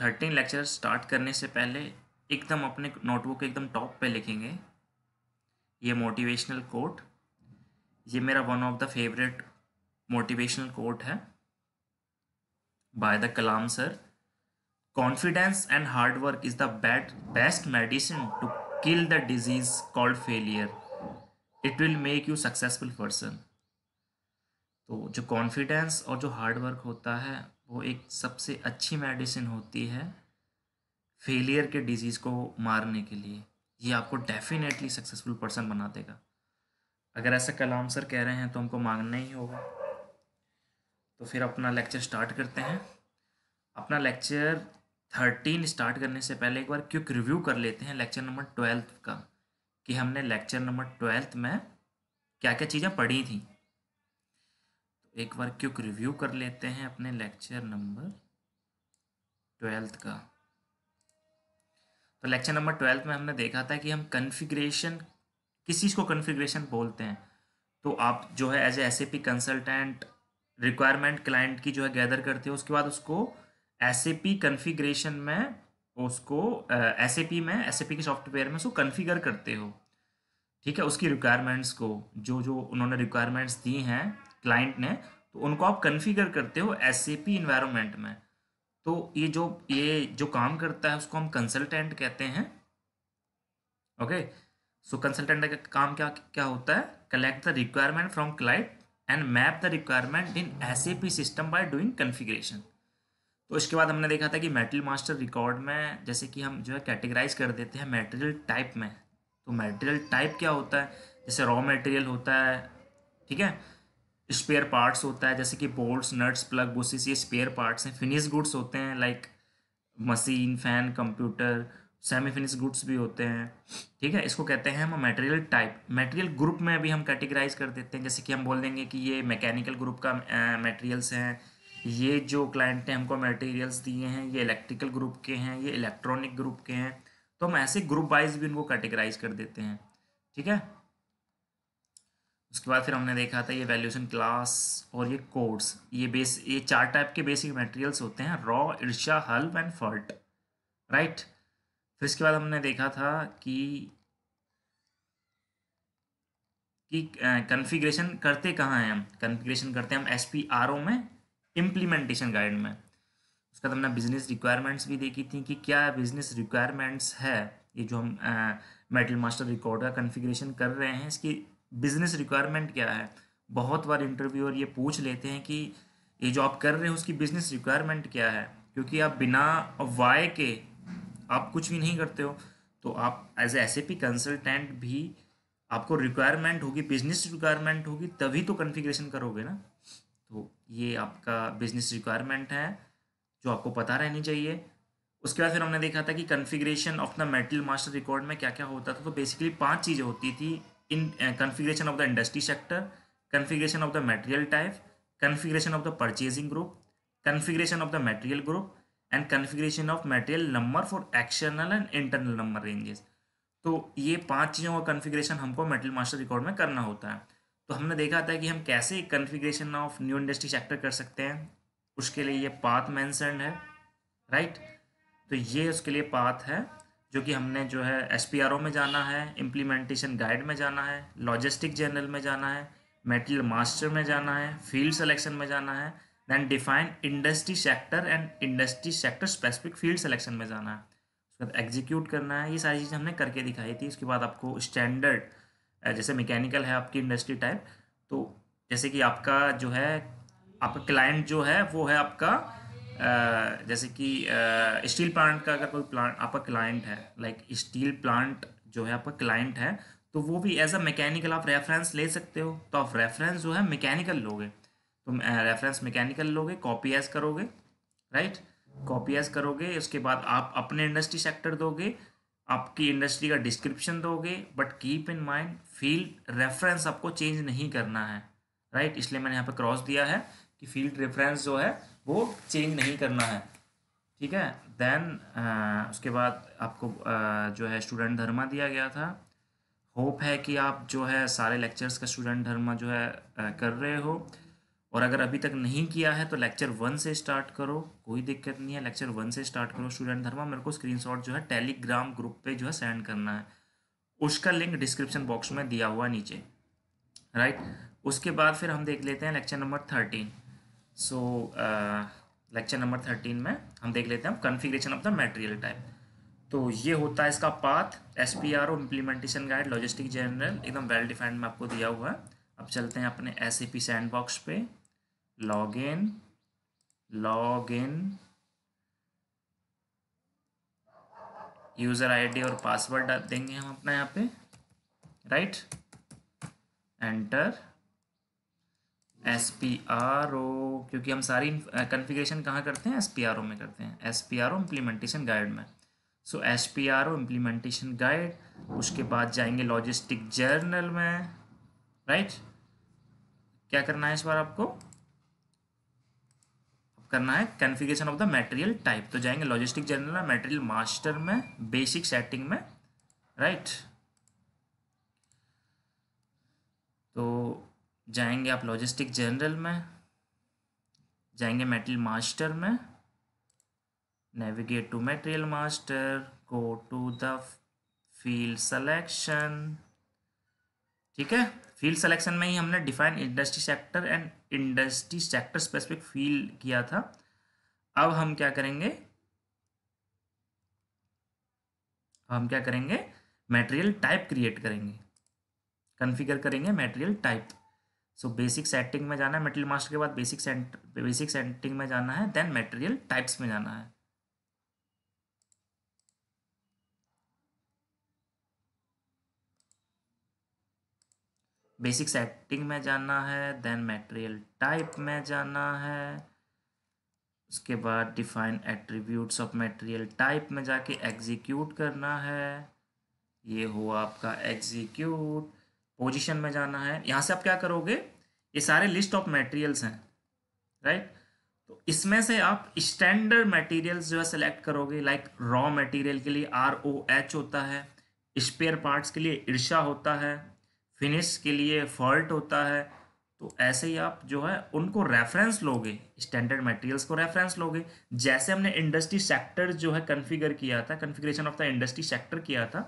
Thirteen lecture start करने से पहले एकदम अपने नोटबुक एकदम टॉप पे लिखेंगे ये मोटिवेशनल कोट ये मेरा one of the favourite motivational quote है by the Kalam sir confidence and hard work is the bet best medicine to kill the disease called failure it will make you successful person तो जो confidence और जो hard work होता है वो एक सबसे अच्छी मेडिसिन होती है फेलियर के डिजीज़ को मारने के लिए ये आपको डेफिनेटली सक्सेसफुल पर्सन बना देगा अगर ऐसा कलाम सर कह रहे हैं तो हमको मांगना ही होगा तो फिर अपना लेक्चर स्टार्ट करते हैं अपना लेक्चर थर्टीन स्टार्ट करने से पहले एक बार क्विक रिव्यू कर लेते हैं लेक्चर नंबर ट्वेल्थ का कि हमने लेक्चर नंबर ट्वेल्थ में क्या क्या चीज़ें पढ़ी थी एक बार क्विक रिव्यू कर लेते हैं अपने लेक्चर नंबर ट्वेल्थ का तो लेक्चर नंबर ट्वेल्थ में हमने देखा था कि हम कन्फिग्रेशन किस चीज़ को कन्फिग्रेशन बोलते हैं तो आप जो है as S A P consultant requirement client की जो है गैदर करते हो उसके बाद उसको एस ए पी कन्फिग्रेशन में उसको एस ए पी में एस ए पी के सॉफ्टवेयर में उसको कन्फिगर करते हो ठीक है उसकी रिक्वायरमेंट्स को जो जो उन्होंने रिक्वायरमेंट्स दी हैं क्लाइंट ने तो उनको आप कन्फिगर करते हो एस ए पी इन्वायरमेंट में तो ये जो ये जो काम करता है उसको हम कंसल्टेंट कहते हैं ओके सो कंसल्टेंट का काम क्या क्या होता है collect the requirement from client and map the requirement in S A P system by doing configuration तो उसके बाद हमने देखा था कि मेटल मास्टर रिकॉर्ड में जैसे कि हम जो है कैटेगराइज कर देते हैं मेटेरियल टाइप में तो मेटेरियल टाइप क्या होता है जैसे रॉ मटेरियल होता है ठीक है स्पेयर पार्ट्स होता है जैसे कि बोल्ट्स नट्स प्लग बुसिस ये स्पेयर पार्ट्स हैं फिनिश गुड्स होते हैं like machine fan computer semi finish goods भी होते हैं ठीक है इसको कहते हैं हम मटेरियल टाइप मटेरियल ग्रुप में भी हम कैटेगराइज कर देते हैं जैसे कि हम बोल देंगे कि ये मैकेनिकल ग्रुप का मटेरियल्स हैं ये जो क्लाइंट ने हमको मटेरियल्स दिए हैं ये इलेक्ट्रिकल ग्रुप के हैं ये इलेक्ट्रॉनिक ग्रुप के हैं तो हम ऐसे ग्रुप वाइज भी उनको कैटेगराइज कर देते हैं ठीक है उसके बाद फिर हमने देखा था ये वैल्यूएशन क्लास और ये कोड्स ये बेस ये चार टाइप के बेसिक मटेरियल्स होते हैं रॉ इर्शा हल्प एंड फॉल्ट राइट फिर इसके बाद हमने देखा था कि कि कन्फिग्रेशन करते कहाँ हैं हम कन्फिग्रेशन करते हैं हम एस पी आर ओ में इम्प्लीमेंटेशन गाइड में उसके बाद हमने बिजनेस रिक्वायरमेंट्स भी देखी थी कि क्या बिजनेस रिक्वायरमेंट्स है ये जो हम मेटल मास्टर रिकॉर्ड का कन्फिग्रेशन कर रहे हैं इसकी बिजनेस रिक्वायरमेंट क्या है बहुत बार इंटरव्यूअर ये पूछ लेते हैं कि ये जो आप कर रहे हो उसकी बिजनेस रिक्वायरमेंट क्या है क्योंकि आप बिना वाय के आप कुछ भी नहीं करते हो तो आप as S A P consultant भी आपको रिक्वायरमेंट होगी बिजनेस रिक्वायरमेंट होगी तभी तो कन्फिग्रेशन करोगे ना तो ये आपका बिजनेस रिक्वायरमेंट है जो आपको पता रहनी चाहिए उसके बाद फिर हमने देखा था कि configuration of the metal master record में क्या क्या होता था तो बेसिकली पांच चीज़ें होती थी in uh, configuration of the industry sector configuration of the material type configuration of the purchasing group configuration of the material group and configuration of material number for external and internal number ranges तो ये पांच चीज़ों का configuration हमको metal master record में करना होता है तो हमने देखा था कि हम कैसे configuration of new industry sector कर सकते हैं उसके लिए ये पाथ मैंसन है राइट तो ये उसके लिए पाथ है जो कि हमने जो है एस में जाना है इम्प्लीमेंटेशन गाइड में जाना है लॉजिस्टिक जर्नल में जाना है मेटेरियल मास्टर में जाना है फील्ड सेलेक्शन में जाना है then define industry sector and industry sector specific field selection में जाना है उसके बाद एग्जीक्यूट करना है ये सारी चीज़ें हमने करके दिखाई थी उसके बाद आपको स्टैंडर्ड जैसे मैकेनिकल है आपकी इंडस्ट्री टाइप तो जैसे कि आपका जो है आपका क्लाइंट जो है वो है आपका जैसे कि स्टील प्लांट का अगर कोई प्लांट आपका क्लाइंट है लाइक स्टील प्लांट जो है आपका क्लाइंट है तो वो भी एज अ मैकेनिकल आप रेफरेंस ले सकते हो तो आप रेफरेंस जो है मैकेनिकल लोगे तो रेफरेंस मैकेनिकल लोगे कॉपी एज करोगे राइट कॉपी एज करोगे उसके बाद आप अपने इंडस्ट्री सेक्टर दोगे आपकी इंडस्ट्री का डिस्क्रिप्शन दोगे but keep in mind field reference आपको चेंज नहीं करना है राइट right? इसलिए मैंने यहाँ पर क्रॉस दिया है कि फील्ड रेफरेंस जो है वो चेंज नहीं करना है ठीक है देन uh, उसके बाद आपको आ, uh, जो है स्टूडेंट धर्मा दिया गया था होप है कि आप जो है सारे लेक्चर्स का स्टूडेंट धर्मा जो है आ, uh, कर रहे हो और अगर अभी तक नहीं किया है तो लेक्चर वन से स्टार्ट करो कोई दिक्कत नहीं है लेक्चर वन से स्टार्ट करो स्टूडेंट धर्मा मेरे को स्क्रीनशॉट जो है टेलीग्राम ग्रुप पे जो है सेंड करना है उसका लिंक डिस्क्रिप्शन बॉक्स में दिया हुआ नीचे राइट उसके बाद फिर हम देख लेते हैं lecture number thirteen so lecture number thirteen में हम देख लेते हैं configuration of the material type तो ये होता है इसका path S P R O implementation guide logistic general एकदम वेल डिफाइंड में आपको दिया हुआ है अब चलते हैं अपने S A P sandbox पे log in log in user ID और पासवर्ड देंगे हम अपना यहाँ पे right enter S P R O क्योंकि हम सारी कन्फिग्रेशन कहाँ करते हैं एस पी आर ओ में करते हैं S P R O implementation guide में so S P R O implementation guide उसके बाद जाएंगे लॉजिस्टिक जर्नल में राइट क्या करना है इस बार आपको करना है configuration of the material type तो जाएंगे लॉजिस्टिक जर्नल में मेटेरियल मास्टर में बेसिक सेटिंग में राइट right? तो जाएंगे आप लॉजिस्टिक जनरल में जाएंगे मेटल मास्टर में navigate to material master go to the field selection ठीक है फील्ड सेलेक्शन में ही हमने define industry sector and industry sector specific field किया था अब हम क्या करेंगे हम क्या करेंगे मटेरियल टाइप क्रिएट करेंगे कॉन्फ़िगर करेंगे material type so basic setting में जाना है मेटेरियल मास्टर के बाद बेसिक सेंट बेसिक सेटिंग में जाना है देन मेटेरियल टाइप्स में जाना है बेसिक सेटिंग में जाना है देन मेटेरियल टाइप में जाना है उसके बाद define attributes of material type में जाके एग्जीक्यूट करना है ये हो आपका एग्जीक्यूट पोजिशन में जाना है यहाँ से आप क्या करोगे ये सारे लिस्ट ऑफ मटेरियल्स हैं राइट तो इसमें से आप स्टैंडर्ड मटेरियल्स जो है सेलेक्ट करोगे लाइक रॉ मटेरियल के लिए आर ओ एच होता है स्पेयर पार्ट्स के लिए ईर्षा होता है फिनिश के लिए फॉल्ट होता है तो ऐसे ही आप जो है उनको रेफरेंस लोगे स्टैंडर्ड मटेरियल्स को रेफरेंस लोगे जैसे हमने इंडस्ट्री सेक्टर जो है कन्फिगर किया था configuration of the industry sector किया था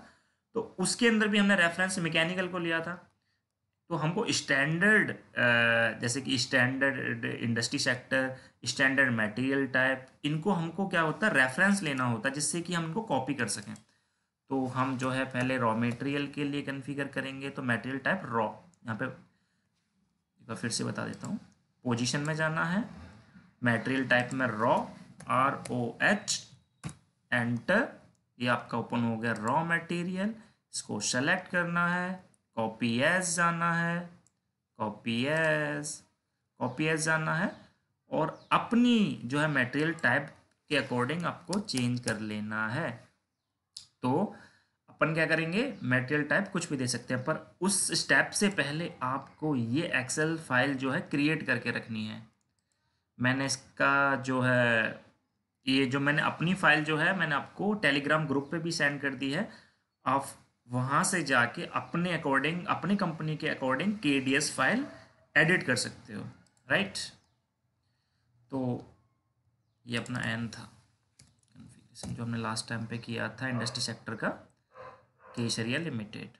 तो उसके अंदर भी हमने रेफरेंस मैकेनिकल को लिया था तो हमको स्टैंडर्ड जैसे कि standard industry sector standard material type इनको हमको क्या होता है रेफरेंस लेना होता है जिससे कि हम इनको कॉपी कर सकें तो हम जो है पहले रॉ मटेरियल के लिए कन्फिगर करेंगे तो मटेरियल टाइप रॉ यहाँ पे एक बार फिर से बता देता हूँ पोजीशन में जाना है मटेरियल टाइप में raw R O H enter ये आपका ओपन हो गया रॉ मटेरियल इसको सेलेक्ट करना है कॉपी एस जाना है कॉपी एस कॉपी एस जाना है और अपनी जो है मटेरियल टाइप के अकॉर्डिंग आपको चेंज कर लेना है तो अपन क्या करेंगे मटेरियल टाइप कुछ भी दे सकते हैं पर उस स्टेप से पहले आपको ये एक्सेल फाइल जो है क्रिएट करके रखनी है मैंने इसका जो है ये जो मैंने अपनी फाइल जो है मैंने आपको टेलीग्राम ग्रुप पे भी सेंड कर दी है आप वहाँ से जाके अपने अकॉर्डिंग अपनी कंपनी के अकॉर्डिंग के डी एस फाइल एडिट कर सकते हो राइट तो ये अपना एन था कन्फिग्रेशन जो हमने लास्ट टाइम पे किया था इंडस्ट्री सेक्टर का Kesariya limited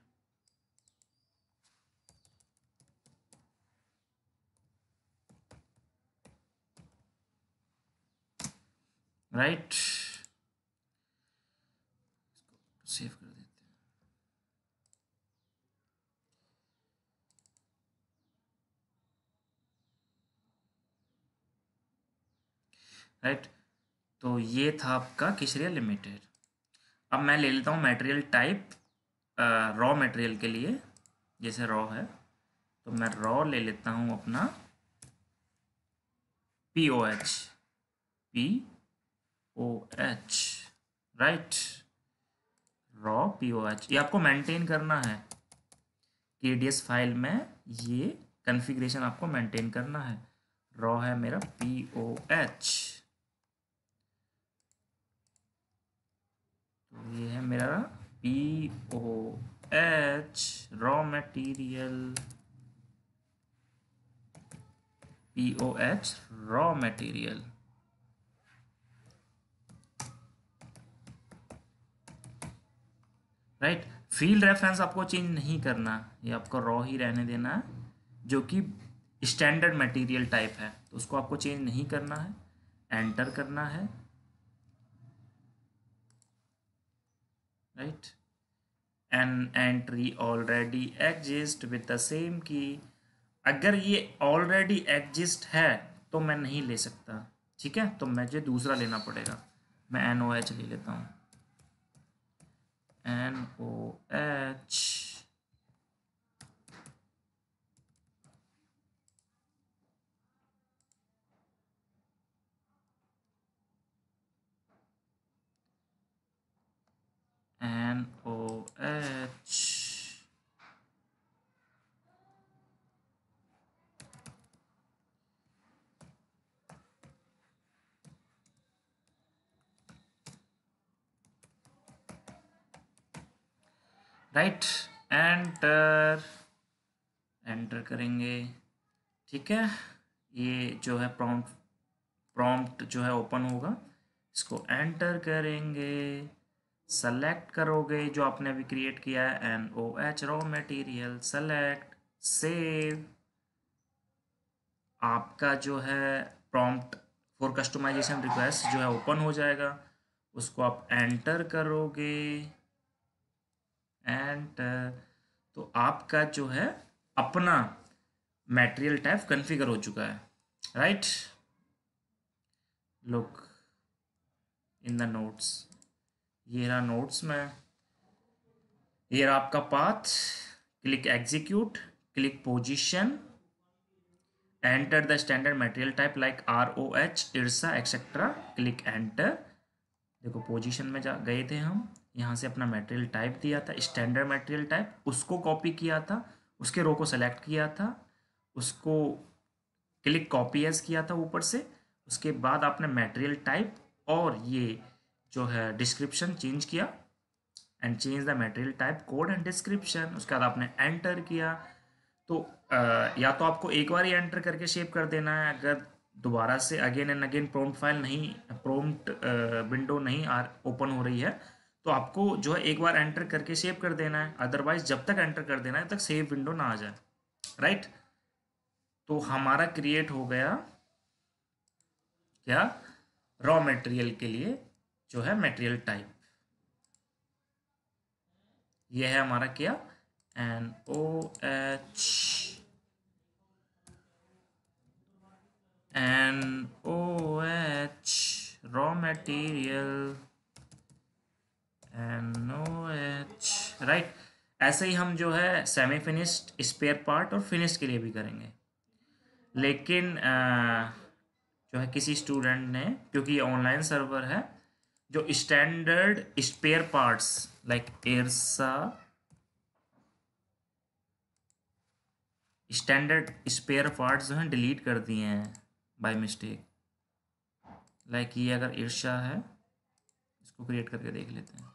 right right. Right तो ये था आपका किशरिया लिमिटेड अब मैं ले लेता हूँ मटेरियल टाइप रॉ मटेरियल के लिए जैसे रॉ है तो मैं रॉ ले लेता हूँ अपना P O H P O H right raw P O H ये आपको मेंटेन करना है के डी एस फाइल में ये कन्फिग्रेशन आपको मेंटेन करना है रॉ है मेरा पी ओ एच ये है मेरा P O H raw material P O H raw material right field reference आपको चेंज नहीं करना ये आपको रॉ ही रहने देना है जो कि स्टैंडर्ड मटेरियल टाइप है तो उसको आपको चेंज नहीं करना है एंटर करना है right an entry already exist with the same key अगर ये already exist है तो मैं नहीं ले सकता ठीक है तो मुझे दूसरा लेना पड़ेगा मैं एन ओ एच ले लेता हूँ N O H N O H right enter enter करेंगे ठीक है ये जो है प्रॉम्प्ट प्रॉम्प्ट जो है ओपन होगा इसको एंटर करेंगे सेलेक्ट करोगे जो आपने अभी क्रिएट किया है N O H raw material select save आपका जो है प्रॉम्प्ट फॉर कस्टमाइजेशन रिक्वेस्ट जो है ओपन हो जाएगा उसको आप एंटर करोगे एंटर तो आपका जो है अपना मटेरियल टाइप कॉन्फ़िगर हो चुका है right look in the notes ये रहा नोट्स में ये रहा आपका path click execute click position enter the standard material type like R O H ERSA etcetera click enter देखो पोजिशन में जा गए थे हम यहाँ से अपना मटेरियल टाइप दिया था स्टैंडर्ड मटेरियल टाइप उसको कॉपी किया था उसके रो को सेलेक्ट किया था उसको क्लिक कॉपी एस किया था ऊपर से उसके बाद आपने मटेरियल टाइप और ये जो है डिस्क्रिप्शन चेंज किया and change the material type code and description उसके बाद आपने एंटर किया तो आ, या तो आपको एक बार ही एंटर करके सेव कर देना है अगर दोबारा से again and again prompt file नहीं प्रोम विंडो नहीं आ ओपन हो रही है तो आपको जो है एक बार एंटर करके सेव कर देना है अदरवाइज जब तक एंटर कर देना है तक सेव विंडो ना आ जाए राइट तो हमारा क्रिएट हो गया क्या रॉ मटेरियल के लिए जो है मटेरियल टाइप यह है हमारा क्या N O H N O H raw material N O H right ऐसे ही हम जो है सेमी फिनिश्ड स्पेयर पार्ट और फिनिश के लिए भी करेंगे लेकिन आ, जो है किसी स्टूडेंट ने क्योंकि ये ऑनलाइन सर्वर है जो standard spare parts like ERSA standard spare parts जो हैं डिलीट कर दिए हैं बाय मिस्टेक लाइक ये अगर ईर्षा है इसको क्रिएट करके देख लेते हैं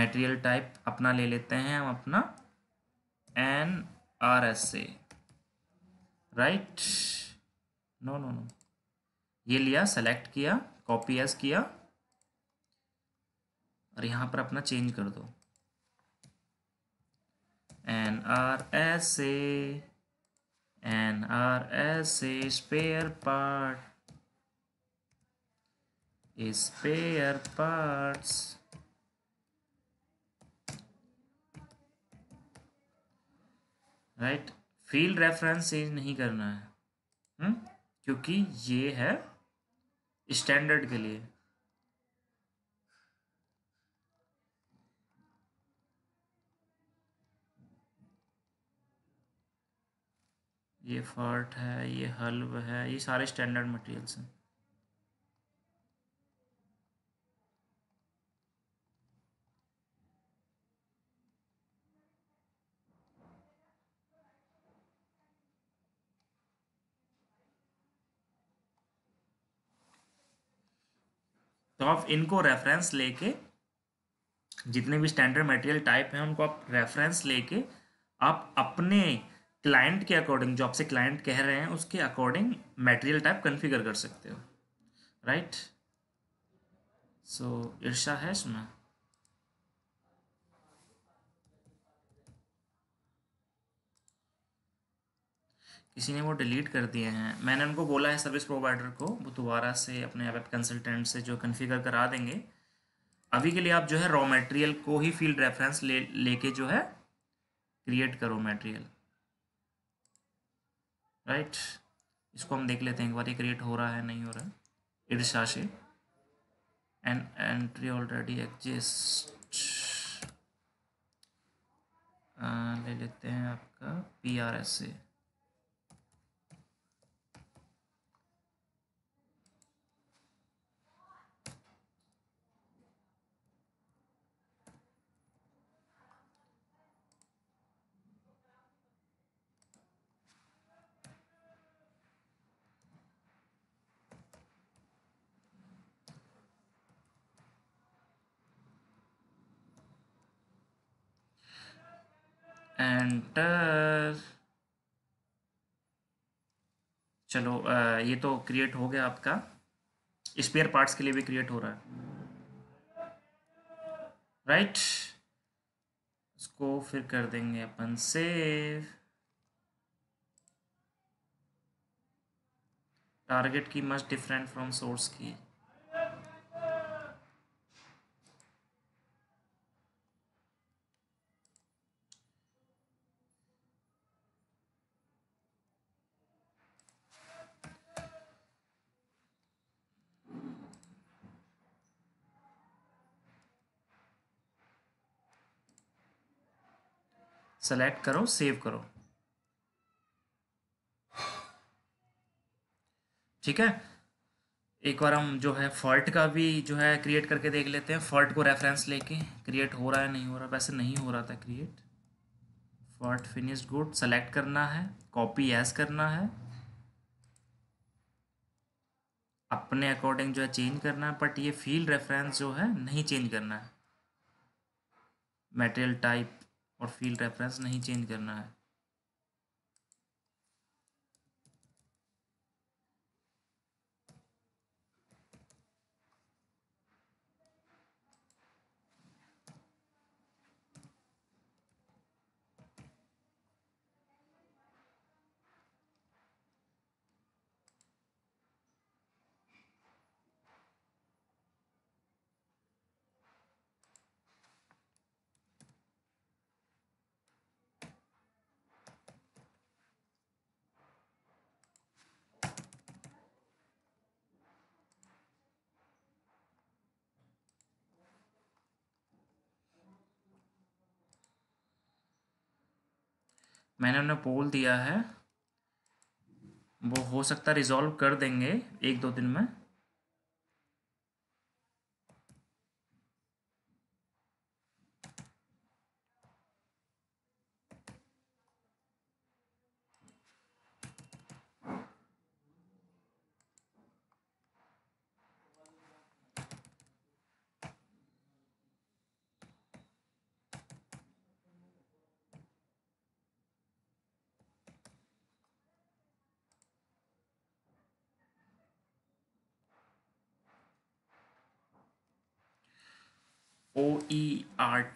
मटेरियल टाइप अपना ले लेते हैं हम अपना N R S A right no no no ये लिया सेलेक्ट किया कॉपी एस किया और यहाँ पर अपना चेंज कर दो N R S N R S A spare part spare parts right field reference change नहीं करना है हुँ? हम्म? क्योंकि ये है स्टैंडर्ड के लिए ये फर्ट है ये हल्व है ये सारे स्टैंडर्ड मटेरियल्स हैं तो आप इनको रेफरेंस लेके जितने भी स्टैंडर्ड मटेरियल टाइप हैं उनको आप रेफरेंस लेके आप अपने क्लाइंट के अकॉर्डिंग जो आपसे क्लाइंट कह रहे हैं उसके अकॉर्डिंग मटेरियल टाइप कन्फिगर कर सकते हो राइट सो ईर्षा है सुना किसी ने वो डिलीट कर दिए हैं मैंने उनको बोला है सर्विस प्रोवाइडर को वो दोबारा से अपने वेब कंसल्टेंट से जो कन्फिगर करा देंगे अभी के लिए आप जो है रॉ मटेरियल को ही फील्ड रेफरेंस ले लेके जो है क्रिएट करो मटेरियल राइट इसको हम देख लेते हैं एक बार क्रिएट हो रहा है नहीं हो रहा है इर्षा से एंड एंट्री ऑलरेडी एग्जिस्ट ले लेते हैं आपका पी आर एस से एंटर चलो आ, ये तो क्रिएट हो गया आपका स्पेयर पार्ट्स के लिए भी क्रिएट हो रहा है राइट इसको फिर कर देंगे अपन save target key must different from source key select करो सेव करो ठीक है एक बार हम जो है फॉल्ट का भी जो है क्रिएट करके देख लेते हैं फॉल्ट को रेफरेंस लेके क्रिएट हो रहा है नहीं हो रहा वैसे नहीं हो रहा था create fault finished good select करना है कॉपी एस करना है अपने अकॉर्डिंग जो है चेंज करना है बट ये फील्ड रेफरेंस जो है नहीं चेंज करना है मेटेरियल टाइप और फील्ड रेफरेंस नहीं चेंज करना है मैंने उन्हें पोल दिया है वो हो सकता है रिजॉल्व कर देंगे एक दो दिन में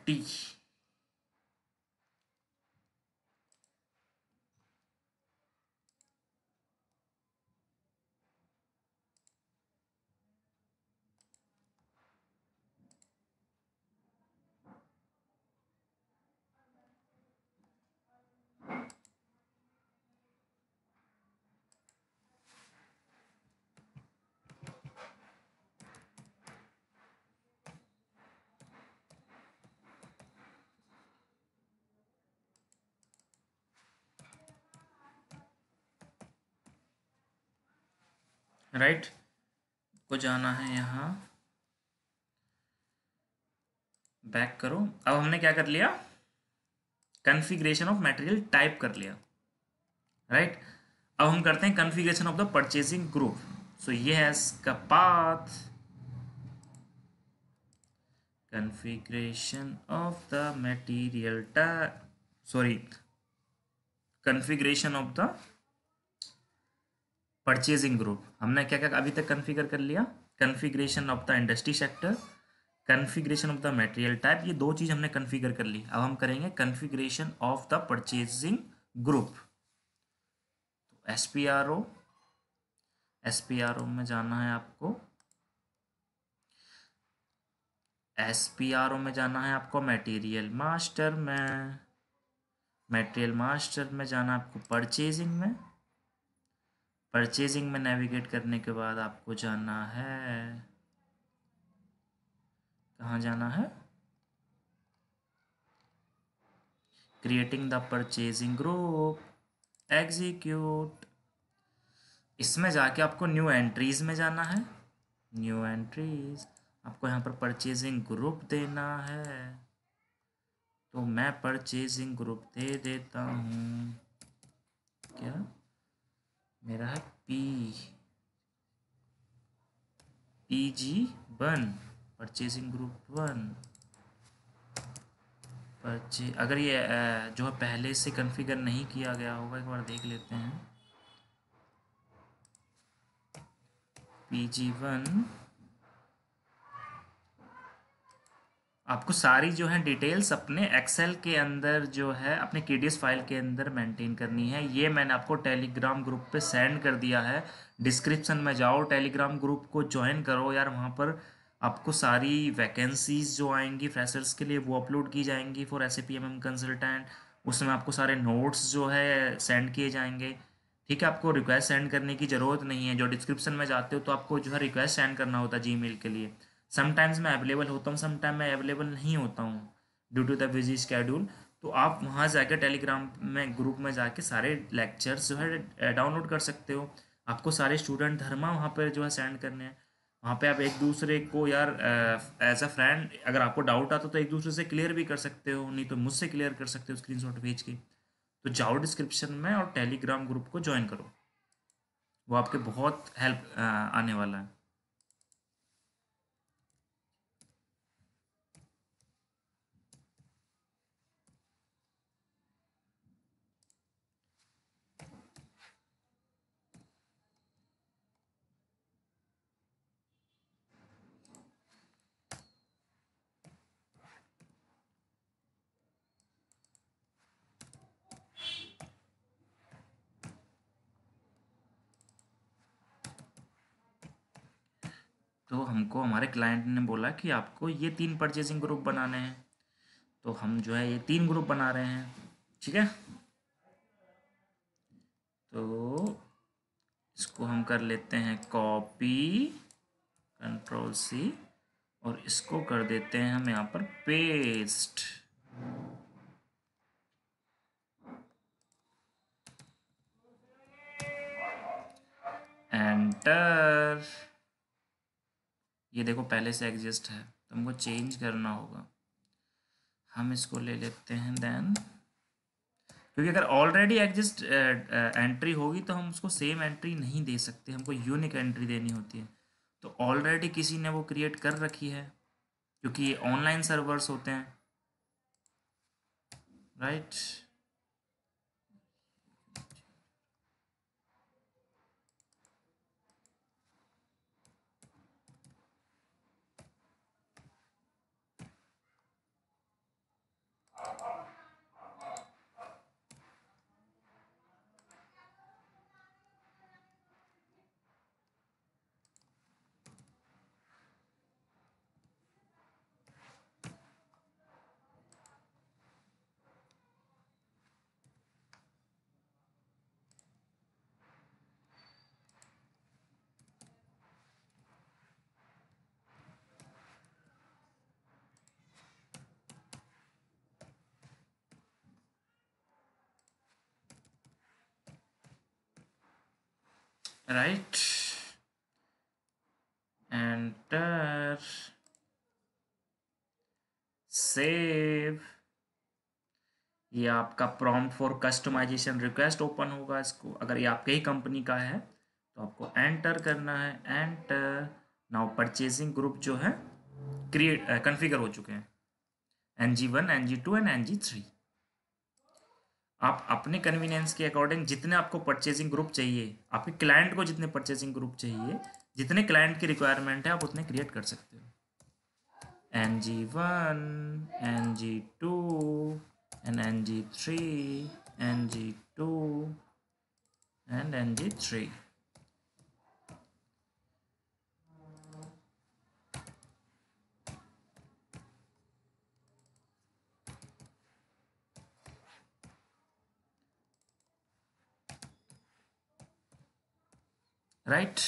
t राइट को जाना है यहाँ बैक करो अब हमने क्या कर लिया कन्फिग्रेशन ऑफ मटेरियल टाइप कर लिया राइट right? अब हम करते हैं configuration of the purchasing group so ये है इसका path configuration of the material sorry configuration of the purchasing group हमने क्या क्या अभी तक कन्फिगर कर लिया configuration of the industry sector configuration of the material type ये दो चीज़ हमने कन्फिगर कर ली अब हम करेंगे configuration of the purchasing group S P R O S P R O में जाना है आपको एस पी आर ओ में जाना है आपको मेटेरियल मास्टर में मेटेरियल मास्टर में जाना है आपको परचेजिंग में परचेजिंग में नेविगेट करने के बाद आपको जाना है कहाँ जाना है creating the purchasing group execute इसमें जाके आपको न्यू एंट्रीज में जाना है न्यू एंट्रीज आपको यहाँ पर परचेजिंग ग्रुप देना है तो मैं परचेजिंग ग्रुप दे देता हूँ क्या मेरा है P P G one purchasing group one purchase अगर ये जो है पहले से कन्फिगर नहीं किया गया होगा एक बार देख लेते हैं पी जी वन आपको सारी जो है डिटेल्स अपने एक्सेल के अंदर जो है अपने के फाइल के अंदर मेंटेन करनी है ये मैंने आपको टेलीग्राम ग्रुप पे सेंड कर दिया है डिस्क्रिप्शन में जाओ टेलीग्राम ग्रुप को ज्वाइन करो यार वहाँ पर आपको सारी वैकेंसीज जो आएंगी फ्रेशर्स के लिए वो अपलोड की जाएंगी for S A P M M consultant उसमें आपको सारे नोट्स जो है सेंड किए जाएंगे ठीक है आपको रिक्वेस्ट सेंड करने की ज़रूरत नहीं है जो डिस्क्रिप्शन में जाते हो तो आपको जो है रिक्वेस्ट सेंड करना होता है जी के लिए समटाइम्स मैं अवेलेबल होता हूँ समटाइम मैं अवेलेबल नहीं होता हूँ due to the busy schedule तो आप वहाँ जाकर टेलीग्राम में ग्रुप में जाके सारे लेक्चर्स जो है डाउनलोड कर सकते हो आपको सारे स्टूडेंट धर्मा वहाँ पर जो है सेंड करने हैं वहाँ पे आप एक दूसरे को यार एज अ फ्रेंड अगर आपको डाउट आता तो एक दूसरे से क्लियर भी कर सकते हो नहीं तो मुझसे क्लियर कर सकते हो स्क्रीन शॉट भेज के तो जाओ डिस्क्रिप्शन में और टेलीग्राम ग्रुप को ज्वाइन करो वो आपके बहुत हेल्प आने वाला है तो हमको हमारे क्लाइंट ने बोला कि आपको ये तीन परचेजिंग ग्रुप बनाने हैं तो हम जो है ये तीन ग्रुप बना रहे हैं ठीक है तो इसको हम कर लेते हैं कॉपी कंट्रोल सी और इसको कर देते हैं हम यहाँ पर पेस्ट एंटर ये देखो पहले से एग्जिस्ट है तो हमको चेंज करना होगा हम इसको ले लेते हैं देन क्योंकि अगर ऑलरेडी एग्जिस्ट एंट्री होगी तो हम उसको सेम एंट्री नहीं दे सकते हमको यूनिक एंट्री देनी होती है तो ऑलरेडी किसी ने वो क्रिएट कर रखी है क्योंकि ये ऑनलाइन सर्वर्स होते हैं right right? right enter save ये आपका prompt for customization request open होगा इसको अगर ये आपके ही कंपनी का है तो आपको एंटर करना है एंटर नाउ परचेजिंग ग्रुप जो है क्रिएट कॉन्फ़िगर हो चुके हैं N G one N G two and N G three आप अपने कन्वीनियंस के अकॉर्डिंग जितने आपको परचेजिंग ग्रुप चाहिए आपके क्लाइंट को जितने परचेजिंग ग्रुप चाहिए जितने क्लाइंट की रिक्वायरमेंट है आप उतने क्रिएट कर सकते हो N G one N G two and N G three N G two and N G three right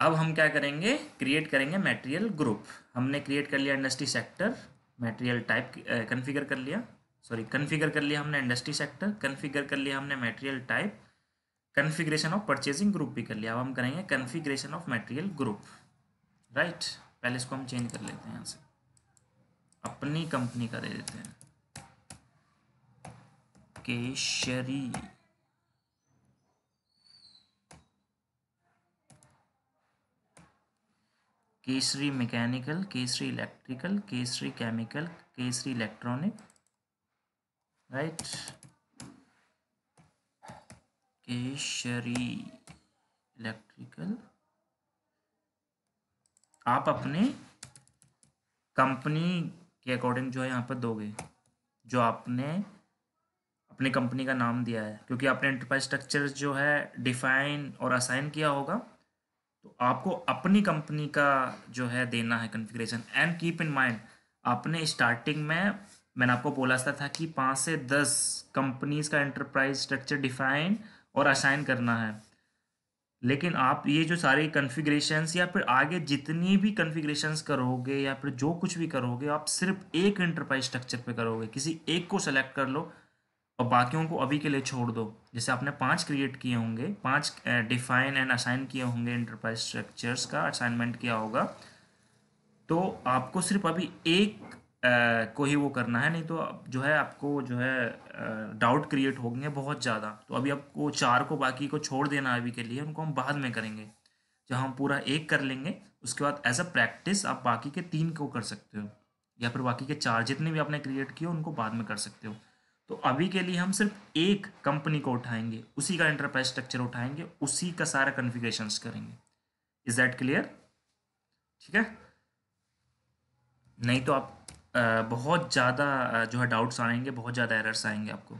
अब हम क्या करेंगे क्रिएट करेंगे मेटेरियल ग्रुप हमने क्रिएट कर लिया industry sector material type configure कर लिया सॉरी कन्फिगर कर लिया हमने इंडस्ट्री सेक्टर कन्फिगर कर लिया हमने material type configuration of purchasing group भी कर लिया अब हम करेंगे configuration of material group right पहले इसको हम चेंज कर लेते हैं यहाँ से अपनी कंपनी का दे देते हैं Keshari Kesari mechanical Kesari electrical Kesari chemical Kesari electronic right Kesari electrical आप अपने कंपनी के अकॉर्डिंग जो है यहाँ पर दोगे जो आपने अपनी कंपनी का नाम दिया है क्योंकि आपने इंटरप्राइज स्ट्रक्चर जो है डिफाइन और असाइन किया होगा तो आपको अपनी कंपनी का जो है देना है configuration and keep in mind आपने स्टार्टिंग में मैंने आपको बोला था, था कि पाँच से दस कंपनीज का एंटरप्राइज स्ट्रक्चर डिफाइन और असाइन करना है लेकिन आप ये जो सारे कन्फिग्रेशन या फिर आगे जितनी भी कन्फिग्रेशन करोगे या फिर जो कुछ भी करोगे आप सिर्फ एक इंटरप्राइज स्ट्रक्चर पे करोगे किसी एक को सेलेक्ट कर लो और बाकियों को अभी के लिए छोड़ दो जैसे आपने पांच क्रिएट किए होंगे पांच डिफाइन एंड असाइन किए होंगे इंटरप्राइज स्ट्रक्चर्स का असाइनमेंट किया होगा तो आपको सिर्फ अभी एक को ही वो करना है नहीं तो जो है आपको जो है डाउट क्रिएट होंगे बहुत ज़्यादा तो अभी आपको चार को बाकी को छोड़ देना अभी के लिए उनको हम बाद में करेंगे जब हम पूरा एक कर लेंगे उसके बाद एज अ प्रैक्टिस आप बाकी के तीन को कर सकते हो या फिर बाकी के चार जितने भी आपने क्रिएट किए उनको बाद में कर सकते हो तो अभी के लिए हम सिर्फ एक कंपनी को उठाएंगे उसी का इंटरप्राइज स्ट्रक्चर उठाएंगे उसी का सारा कन्फिग्रेशन करेंगे इज दैट क्लियर ठीक है नहीं तो आप बहुत ज़्यादा जो है डाउट्स आएंगे बहुत ज़्यादा एरर्स आएंगे आपको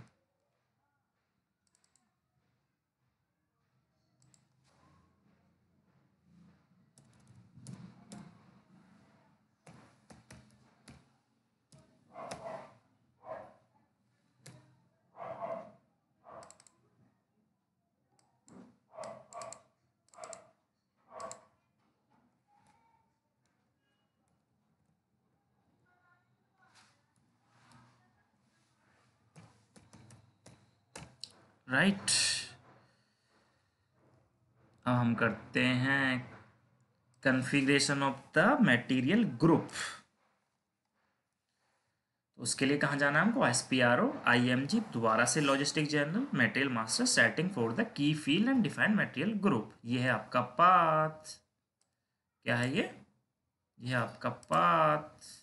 राइट अब हम करते हैं configuration of the material group उसके लिए कहाँ जाना है हमको S P R O I M G दोबारा से logistic general material master setting for the key field and define material group ये है आपका पाथ क्या है ये यह आपका path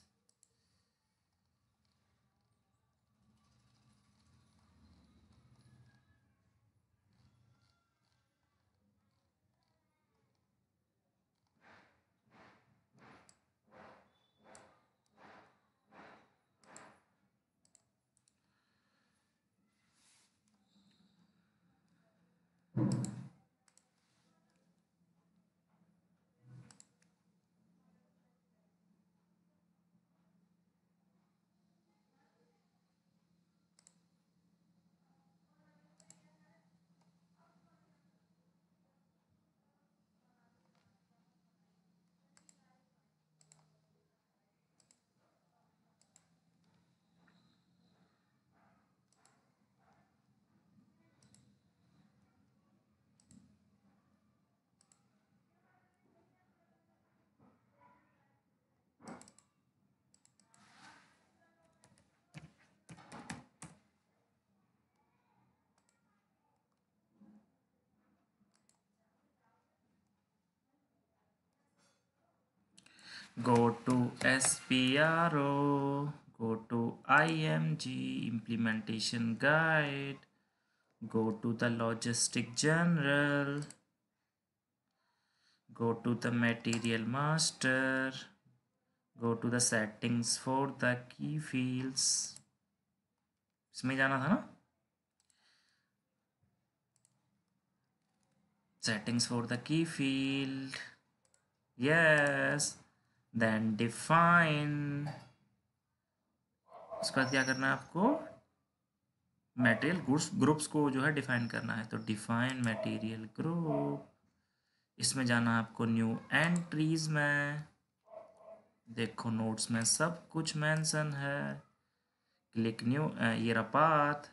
go to SPRO, go to IMG, implementation guide, go to the logistic general, go to the material master, go to the settings for the key fields. इसमें जाना था ना settings for the key field yes then define उसके बाद क्या करना है आपको मेटेरियल ग्रुप्स ग्रुप्स को जो है डिफाइन करना है तो डिफाइन मटेरियल ग्रुप इसमें जाना है आपको न्यू एंट्रीज में देखो नोट्स में सब कुछ मेंशन है क्लिक न्यू ये path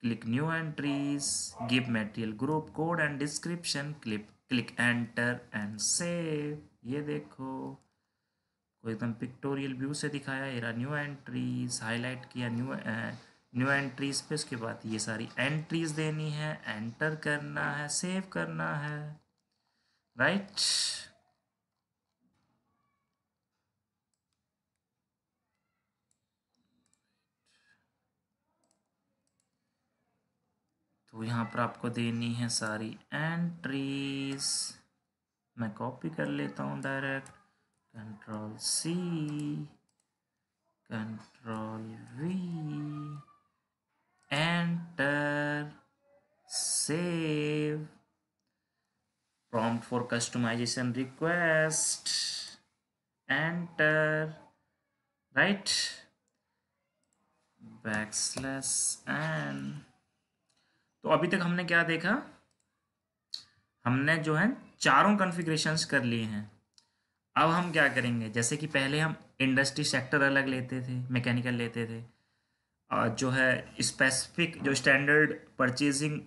click new entries give material group code and description click click enter and save ये देखो तो एकदम पिक्टोरियल व्यू से दिखाया एरा न्यू एंट्रीज हाईलाइट किया न्यू न्यू एंट्रीज पे उसके बाद ये सारी एंट्रीज देनी है एंटर करना है सेव करना है राइट तो यहाँ पर आपको देनी है सारी एंट्रीज मैं कॉपी कर लेता हूँ direct control C, control V, enter, save, prompt for customization request, enter, right, backslash n तो अभी तक हमने क्या देखा हमने जो है चारों कॉन्फ़िगरेशंस कर लिए हैं अब हम क्या करेंगे जैसे कि पहले हम इंडस्ट्री सेक्टर अलग लेते थे मैकेनिकल लेते थे और जो है स्पेसिफिक जो स्टैंडर्ड परचेजिंग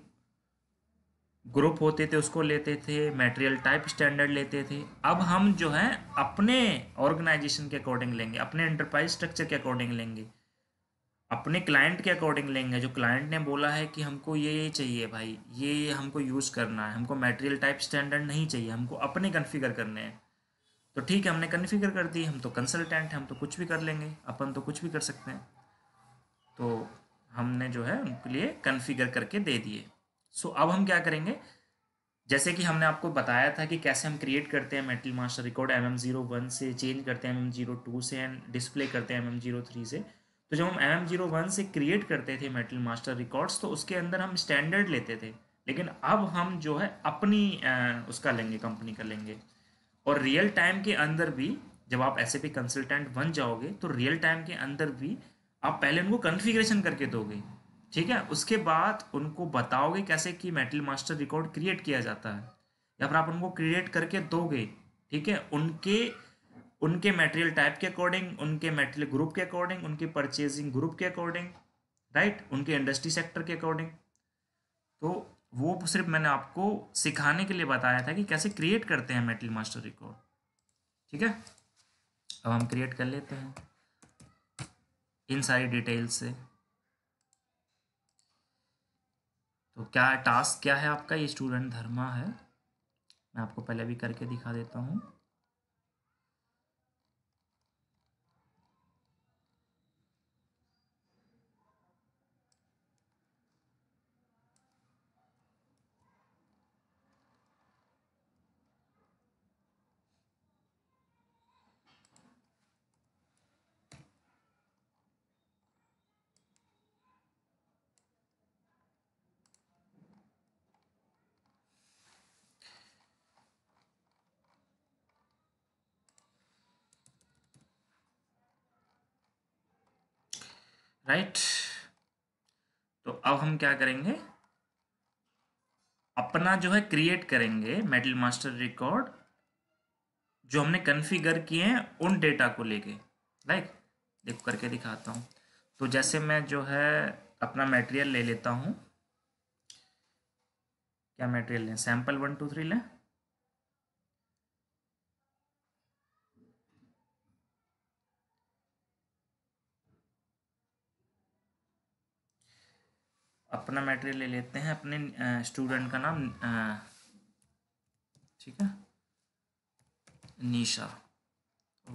ग्रुप होते थे उसको लेते थे मटेरियल टाइप स्टैंडर्ड लेते थे अब हम जो है अपने ऑर्गेनाइजेशन के अकॉर्डिंग लेंगे अपने एंटरप्राइज स्ट्रक्चर के अकॉर्डिंग लेंगे अपने क्लाइंट के अकॉर्डिंग लेंगे जो क्लाइंट ने बोला है कि हमको ये ये चाहिए भाई ये हमको यूज़ करना है हमको मटेरियल टाइप स्टैंडर्ड नहीं चाहिए हमको अपने कन्फिगर करने हैं तो ठीक है हमने कन्फिगर कर दी हम तो कंसल्टेंट हैं हम तो कुछ भी कर लेंगे अपन तो कुछ भी कर सकते हैं तो हमने जो है उनके लिए कन्फिगर करके दे दिए सो so, अब हम क्या करेंगे जैसे कि हमने आपको बताया था कि कैसे हम क्रिएट करते हैं metal master record M M zero one से चेंज करते हैं एम एम जीरो टू से एंड डिस्प्ले करते हैं एम एम जीरो थ्री से तो जब हम एम एम जीरो वन से क्रिएट करते थे मेटल मास्टर रिकॉर्ड्स तो उसके अंदर हम स्टैंडर्ड लेते थे लेकिन अब हम जो है अपनी उसका लेंगे कंपनी का लेंगे और रियल टाइम के अंदर भी जब आप ऐसे पी कंसल्टेंट बन जाओगे तो रियल टाइम के अंदर भी आप पहले उनको कन्फिग्रेशन करके दोगे ठीक है उसके बाद उनको बताओगे कैसे कि मेटल मास्टर रिकॉर्ड क्रिएट किया जाता है या फिर आप उनको क्रिएट करके दोगे ठीक है उनके उनके मटेरियल टाइप के अकॉर्डिंग उनके मटेरियल ग्रुप के अकॉर्डिंग उनके परचेजिंग ग्रुप के अकॉर्डिंग राइट उनके इंडस्ट्री सेक्टर के अकॉर्डिंग तो वो सिर्फ मैंने आपको सिखाने के लिए बताया था कि कैसे क्रिएट करते हैं मेटल मास्टर रिकॉर्ड ठीक है अब हम क्रिएट कर लेते हैं इन सारी डिटेल्स से तो क्या टास्क क्या है आपका ये स्टूडेंट धर्मा है मैं आपको पहले भी करके दिखा देता हूँ राइट तो अब हम क्या करेंगे अपना जो है क्रिएट करेंगे मेटल मास्टर रिकॉर्ड जो हमने कन्फिगर किए हैं उन डेटा को लेके राइट देखो करके दिखाता हूँ तो जैसे मैं जो है अपना मटेरियल ले लेता हूँ क्या मटेरियल लें सैंपल वन टू थ्री लें अपना मटेरियल ले लेते हैं अपने स्टूडेंट का नाम ठीक है Nisha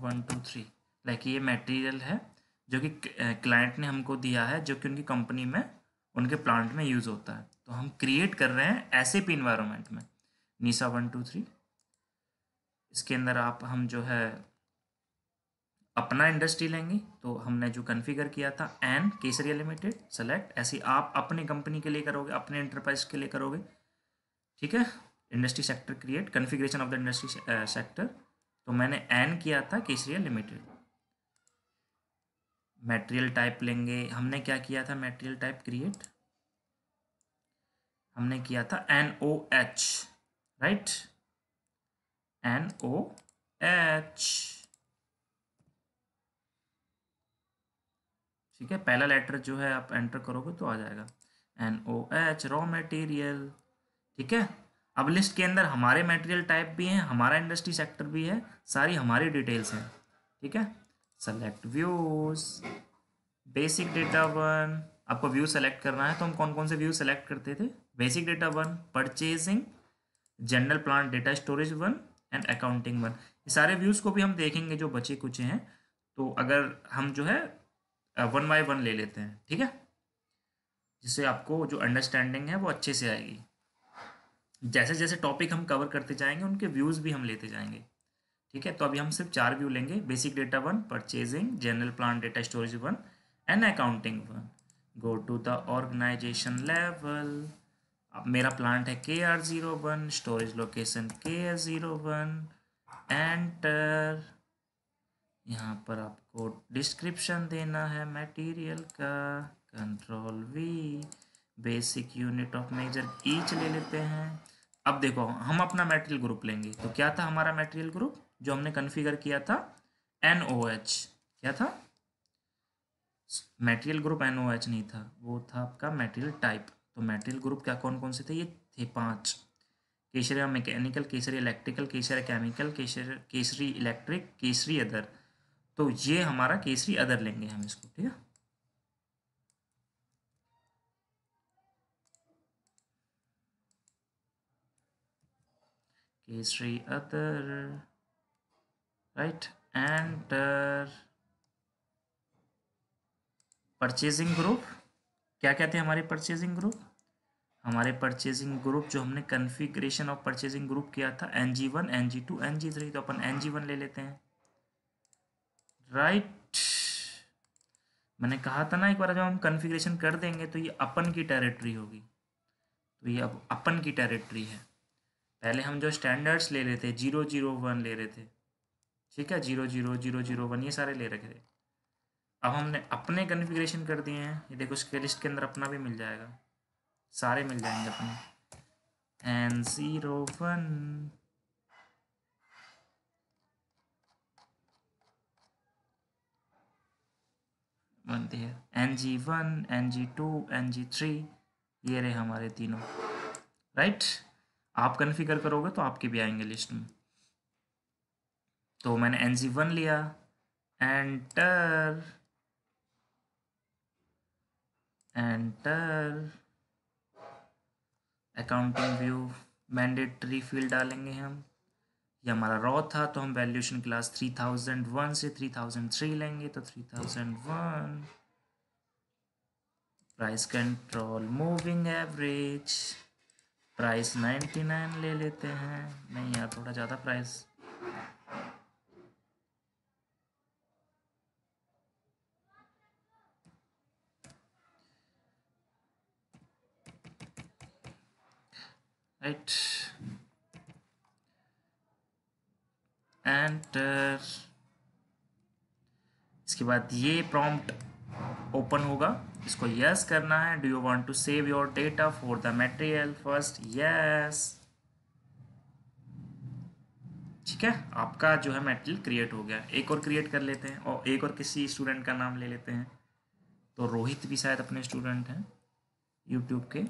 one two three like ये मटेरियल है जो कि क्लाइंट ने हमको दिया है जो कि उनकी कंपनी में उनके प्लांट में यूज़ होता है तो हम क्रिएट कर रहे हैं ऐसे पी इन्वायरमेंट में निशा वन टू थ्री इसके अंदर आप हम जो है अपना इंडस्ट्री लेंगे तो हमने जो कन्फिगर किया था एन केसरिया लिमिटेड सेलेक्ट ऐसे आप अपने कंपनी के लिए करोगे अपने इंटरप्राइज के लिए करोगे ठीक है industry sector create configuration of the industry sector तो मैंने एन किया था केसरिया लिमिटेड मेटेरियल टाइप लेंगे हमने क्या किया था मेटेरियल टाइप क्रिएट हमने किया था N O H right N O H ठीक है पहला लेटर जो है आप एंटर करोगे तो आ जाएगा N O H raw material ठीक है अब लिस्ट के अंदर हमारे मटेरियल टाइप भी हैं हमारा इंडस्ट्री सेक्टर भी है सारी हमारी डिटेल्स हैं ठीक है select views basic data one आपको व्यू सेलेक्ट करना है तो हम कौन कौन से व्यू सेलेक्ट करते थे basic data one purchasing general plan data storage one and accounting one ये सारे व्यूज़ को भी हम देखेंगे जो बचे कुछ हैं तो अगर हम जो है वन बाई वन ले लेते हैं ठीक है जिससे आपको जो अंडरस्टैंडिंग है वो अच्छे से आएगी जैसे जैसे टॉपिक हम कवर करते जाएंगे उनके व्यूज़ भी हम लेते जाएंगे ठीक है तो अभी हम सिर्फ चार व्यू लेंगे basic data one purchasing general plan data storage one and accounting one go to the organisation level अब मेरा प्लांट है K R zero one storage location K R zero one enter यहाँ पर आपको डिस्क्रिप्शन देना है material का control V basic unit of measure each ले लेते हैं अब देखो हम अपना मेटेरियल ग्रुप लेंगे तो क्या था हमारा मेटेरियल ग्रुप जो हमने कन्फिगर किया था एन ओ एच क्या था material group N O H नहीं था वो था आपका मेटेरियल टाइप तो मेटेरियल ग्रुप क्या कौन कौन से थे ये थे पांच Kesariya mechanical Kesari electrical Kesariya chemical Kesar Kesari electric Kesari other तो ये हमारा केसरी अदर लेंगे हम इसको ठीक है Kesari other right enter purchasing group क्या कहते हैं हमारे परचेजिंग ग्रुप हमारे परचेजिंग ग्रुप जो हमने कन्फिग्रेशन ऑफ परचेजिंग ग्रुप किया था N G one N G two N G three तो अपन एन जी वन ले लेते हैं राइट मैंने कहा था ना एक बार जब हम कन्फिग्रेशन कर देंगे तो ये अपन की टेरिटरी होगी तो ये अब अपन की टेरिटरी है पहले हम जो स्टैंडर्ड्स ले रहे थे जीरो जीरो वन ले रहे थे ठीक है zero zero zero zero one ये सारे ले रखे थे अब हमने अपने कन्फिग्रेशन कर दिए हैं ये देखो उसके लिस्ट के अंदर अपना भी मिल जाएगा सारे मिल जाएंगे अपने एन जीरो वन बनती है N G one N G two N G three ये रहे हमारे तीनों राइट आप कन्फिगर करोगे तो आपके भी आएंगे लिस्ट में तो मैंने एन जी वन लिया enter enter accounting view mandatory field डालेंगे हम ये हमारा रॉ था तो हम valuation class three thousand one से थ्री थाउजेंड थ्री लेंगे तो three thousand one price control moving average price ninety nine ले लेते हैं नहीं यार थोड़ा ज़्यादा price right right. Enter uh, इसके बाद ये प्रॉम्प्ट ओपन होगा इसको यस करना है do you want to save your data for the material first yes ठीक है आपका जो है मेटेरियल क्रिएट हो गया एक और क्रिएट कर लेते हैं और एक और किसी स्टूडेंट का नाम ले लेते हैं तो रोहित भी शायद अपने स्टूडेंट हैं यूट्यूब के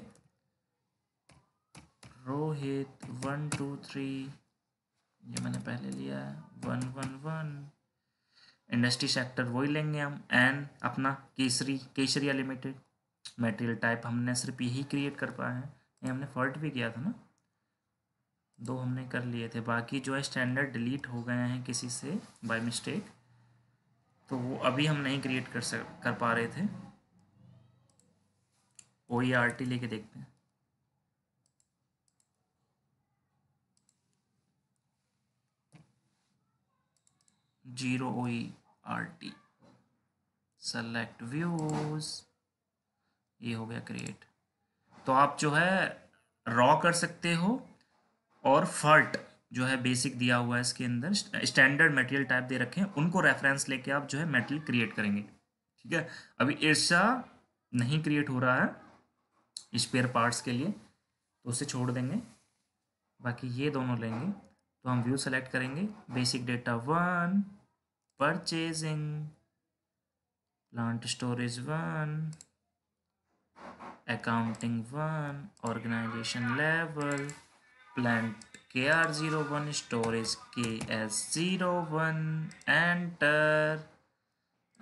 रोहित वन टू थ्री ये मैंने पहले लिया है one one one industry sector वही लेंगे हम एंड अपना Kesari Kesaria limited material type हमने सिर्फ यही क्रिएट कर पाए हैं ये हमने फॉल्ट भी किया था ना दो हमने कर लिए थे बाकी जो है स्टैंडर्ड डिलीट हो गए हैं किसी से बाय मिस्टेक तो वो अभी हम नहीं क्रिएट कर सक कर पा रहे थे ओ ई आर टी लेके देखते हैं zero R T select views ये हो गया क्रिएट तो आप जो है रॉ कर सकते हो और फर्ट जो है बेसिक दिया हुआ है इसके अंदर स्टैंडर्ड मटेरियल टाइप दे रखे हैं उनको रेफरेंस लेके आप जो है मेटेरियल क्रिएट करेंगे ठीक है अभी ईर्षा नहीं क्रिएट हो रहा है स्पेयर पार्ट्स के लिए तो उसे छोड़ देंगे बाकी ये दोनों लेंगे तो हम व्यू सेलेक्ट करेंगे basic data one purchasing plant storage one accounting one organization level plant kr01 storage ks01 enter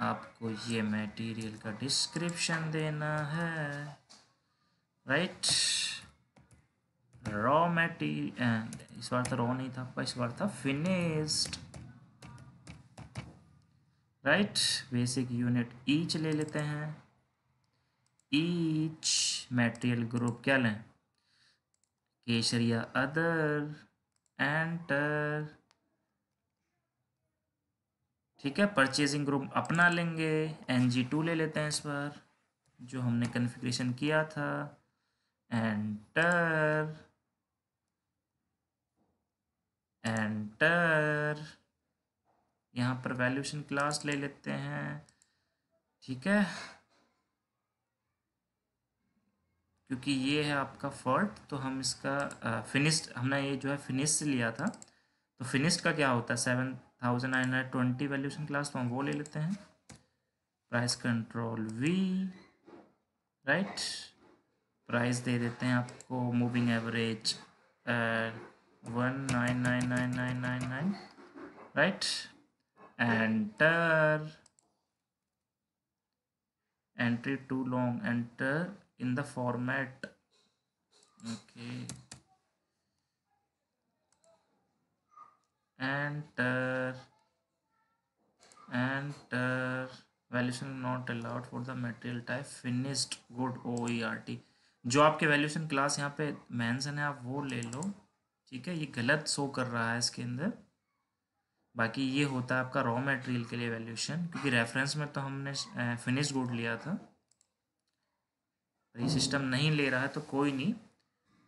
आपको ये मटेरियल का डिस्क्रिप्शन देना है राइट रॉ मटेरियल इस बार तो रॉ नहीं था आपका इस बार था finished right basic unit each ले लेते हैं ईच मेटेरियल ग्रुप क्या लें केशरिया अदर एंटर ठीक है परचेजिंग ग्रुप अपना लेंगे एन जी टू ले लेते हैं इस बार जो हमने कन्फिग्रेशन किया था एंटर एंटर यहाँ पर वैल्यूशन क्लास ले लेते हैं ठीक है क्योंकि ये है आपका फर्ट तो हम इसका फिनिश्ड हमने ये जो है फिनिश से लिया था तो फिनिश्ड का क्या होता है seven thousand nine hundred twenty valuation class तो हम वो ले लेते हैं price control V right price दे देते हैं आपको moving average one nine nine nine nine nine nine right enter entry too long enter in the format okay enter enter valuation not allowed for the material type finished good oert जो आपके valuation class यहाँ पे mention है आप वो ले लो ठीक है ये गलत शो कर रहा है इसके अंदर बाकी ये होता है आपका रॉ मटेरियल के लिए वैल्यूशन क्योंकि रेफरेंस में तो हमने फिनिश गुड लिया था ये सिस्टम नहीं ले रहा है तो कोई नहीं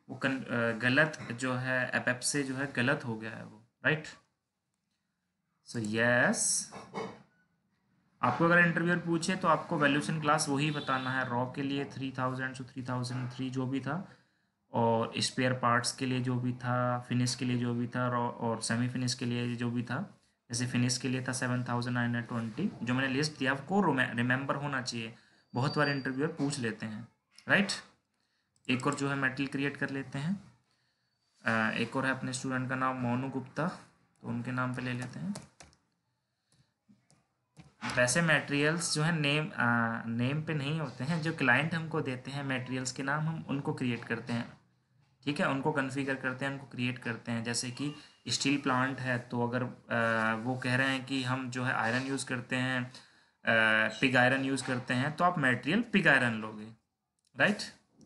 वो कन, गलत जो है एप से जो है गलत हो गया है वो राइट सो यस आपको अगर इंटरव्यूअर पूछे तो आपको वैल्यूशन क्लास वही बताना है रॉ के लिए three thousand two three thousand three जो भी था और स्पेयर पार्ट्स के लिए जो भी था फिनिश के लिए जो भी था रॉ और सेमी फिनिश के लिए जो भी था जैसे फिनिश के लिए था seven thousand nine hundred twenty जो मैंने लिस्ट दिया आपको रिमेंबर होना चाहिए बहुत बार इंटरव्यूअर पूछ लेते हैं राइट एक और जो है मेटल क्रिएट कर लेते हैं एक और है अपने स्टूडेंट का नाम मोनू गुप्ता तो उनके नाम पे ले लेते हैं वैसे मटेरियल्स जो है नेम आ, नेम पे नहीं होते हैं जो क्लाइंट हमको देते हैं मटेरियल्स के नाम हम उनको क्रिएट करते हैं ठीक है उनको कन्फिगर करते हैं उनको क्रिएट करते हैं जैसे कि स्टील प्लांट है तो अगर वो कह रहे हैं कि हम जो है आयरन यूज़ करते हैं पिग आयरन यूज़ करते हैं तो आप मटेरियल पिग आयरन लोगे राइट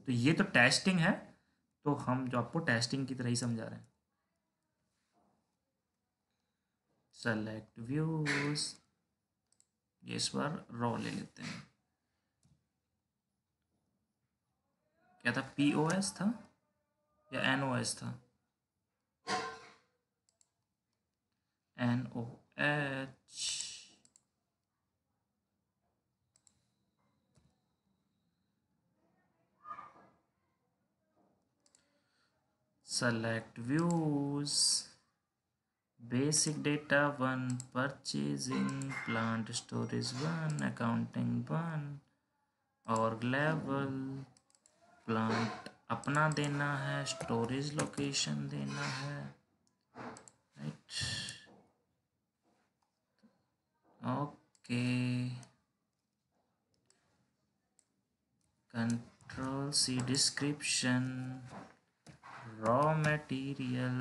तो ये तो टेस्टिंग है तो हम जो आपको टेस्टिंग की तरह ही समझा रहे हैं सेलेक्ट व्यूज ये इस बार रॉ ले लेते हैं क्या था पी एस था या एन ओ एस था NOH select views basic data one, purchasing plant storage one, accounting one, और level plant अपना देना है storage location देना है right okay control C description raw material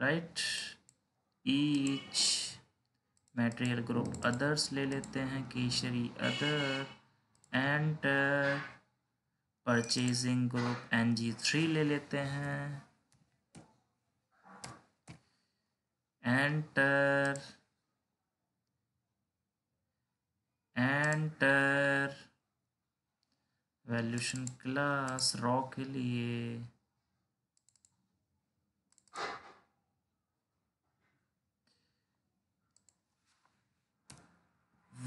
right each material group others ले लेते हैं Kesari other and purchasing group N G three ले लेते हैं enter enter valuation class raw के लिए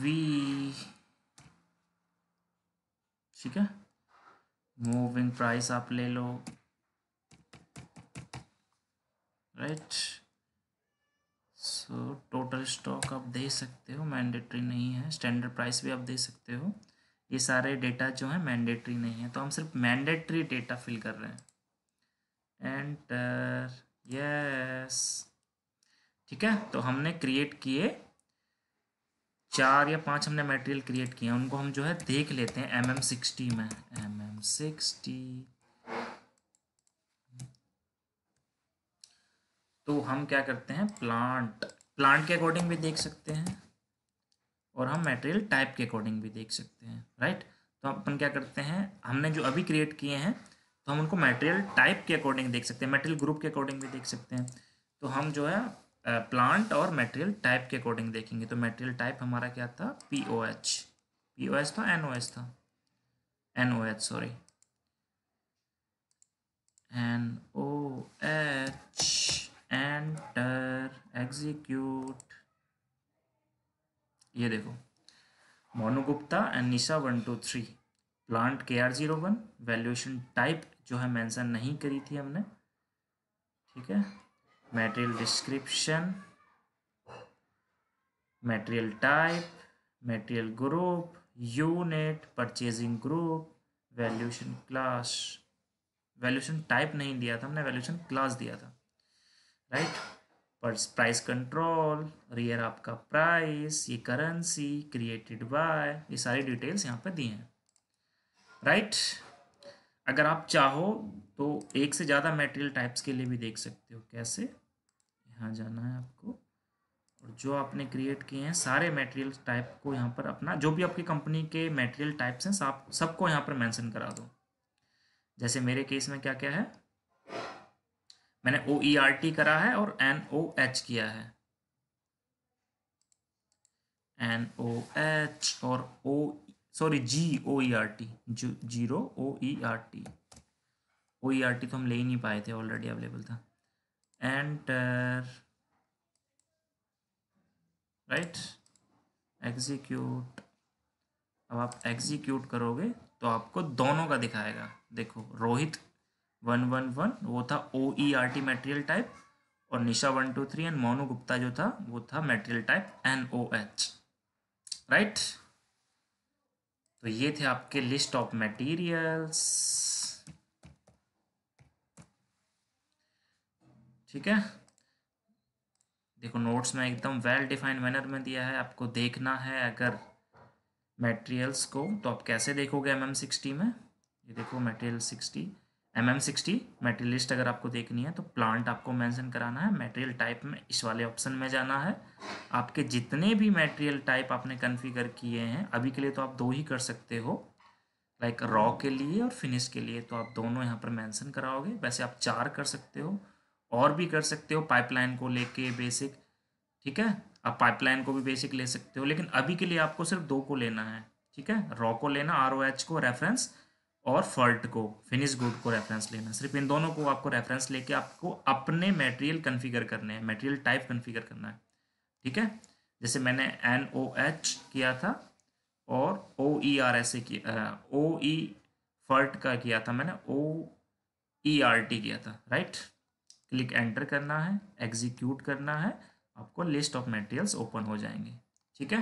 वी ठीक है मूविंग प्राइस आप ले लो right right? So total stock आप दे सकते हो मैंडेटरी नहीं है स्टैंडर्ड प्राइस भी आप दे सकते हो ये सारे डेटा जो है मैंडेटरी नहीं है तो हम सिर्फ मैंडेटरी डेटा फिल कर रहे हैं एंटर यस ठीक है तो हमने क्रिएट किए चार या पांच हमने मटेरियल क्रिएट किए उनको हम जो है देख लेते हैं एम एम सिक्सटी में एम एम सिक्सटी तो हम क्या करते हैं प्लांट प्लांट के अकॉर्डिंग भी देख सकते हैं और हम मटेरियल टाइप के अकॉर्डिंग भी देख सकते हैं राइट तो अपन क्या करते हैं हमने जो अभी क्रिएट किए हैं तो हम उनको मटेरियल टाइप के अकॉर्डिंग देख सकते हैं मटेरियल ग्रुप के अकॉर्डिंग भी देख सकते हैं तो हम जो है प्लांट और मटेरियल टाइप के अकॉर्डिंग देखेंगे तो मटेरियल टाइप हमारा क्या था P O H P O H था एन ओ एच था N O H sorry N O H enter execute ये देखो Monu Gupta and Nisha one two three plant के R zero one valuation type जो है मेंशन नहीं करी थी हमने ठीक है material description material type material group unit purchasing group valuation class valuation type नहीं दिया था हमने वैल्यूएशन क्लास दिया था राइट पर प्राइस कंट्रोल रियर आपका प्राइस ये करेंसी क्रिएटेड बाय ये सारी डिटेल्स यहाँ पर दिए हैं राइट अगर आप चाहो तो एक से ज़्यादा मटेरियल टाइप्स के लिए भी देख सकते हो कैसे यहाँ जाना है आपको और जो आपने क्रिएट किए हैं सारे मटेरियल टाइप को यहाँ पर अपना जो भी आपकी कंपनी के मटेरियल टाइप्स हैं सब सबको यहाँ पर मेंशन करा दो जैसे मेरे केस में क्या क्या है मैंने ओ ई आर टी करा है और एन ओ एच किया है एन ओ एच और O sorry G O E R T zero O E R T O E R T तो हम ले ही नहीं पाए थे ऑलरेडी अवेलेबल था एंटर राइट एग्जीक्यूट अब आप एग्जीक्यूट करोगे तो आपको दोनों का दिखाएगा देखो रोहित वन वन वन वो था O E R T material type और Nisha one two three and Monu Gupta जो था वो था material type N O H right तो ये थे आपके लिस्ट ऑफ मटेरियल्स ठीक है देखो नोट्स में एकदम वेल डिफाइंड मैनर में दिया है आपको देखना है अगर मटेरियल्स को तो आप कैसे देखोगे एम एम सिक्सटी में ये देखो material sixty M M sixty material list अगर आपको देखनी है तो प्लांट आपको मेंशन कराना है मटेरियल टाइप में इस वाले ऑप्शन में जाना है आपके जितने भी मटेरियल टाइप आपने कन्फिगर किए हैं अभी के लिए तो आप दो ही कर सकते हो लाइक रॉ के लिए और फिनिश के लिए तो आप दोनों यहाँ पर मेंशन कराओगे वैसे आप चार कर सकते हो और भी कर सकते हो पाइपलाइन को लेके बेसिक ठीक है आप पाइपलाइन को भी बेसिक ले सकते हो लेकिन अभी के लिए आपको सिर्फ दो को लेना है ठीक है रॉ को लेना आर ओ एच को रेफरेंस और फर्ट को फिनिश गुड को रेफरेंस लेना सिर्फ इन दोनों को आपको रेफरेंस लेके आपको अपने मटेरियल कन्फिगर करने हैं मटेरियल टाइप कन्फिगर करना है ठीक है जैसे मैंने एन ओ एच किया था और ओ ई आर एस ए किया ओ ई फर्ट का किया था मैंने ओ ई आर टी किया था राइट क्लिक एंटर करना है एग्जीक्यूट करना है आपको लिस्ट ऑफ मटेरियल्स ओपन हो जाएंगे ठीक है